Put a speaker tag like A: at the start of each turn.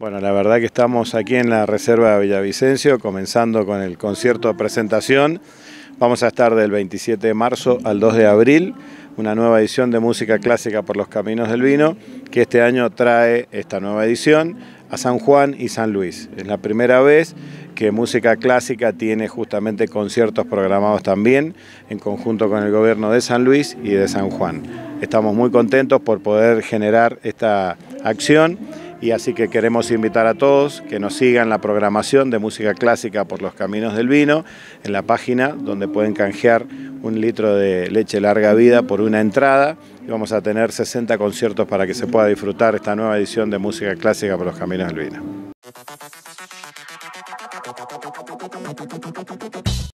A: Bueno, la verdad que estamos aquí en la Reserva de Villavicencio, comenzando con el concierto de presentación. Vamos a estar del 27 de marzo al 2 de abril, una nueva edición de Música Clásica por los Caminos del Vino, que este año trae esta nueva edición a San Juan y San Luis. Es la primera vez que Música Clásica tiene justamente conciertos programados también, en conjunto con el gobierno de San Luis y de San Juan. Estamos muy contentos por poder generar esta acción y así que queremos invitar a todos que nos sigan la programación de música clásica por los caminos del vino en la página donde pueden canjear un litro de leche larga vida por una entrada y vamos a tener 60 conciertos para que se pueda disfrutar esta nueva edición de música clásica por los caminos del vino.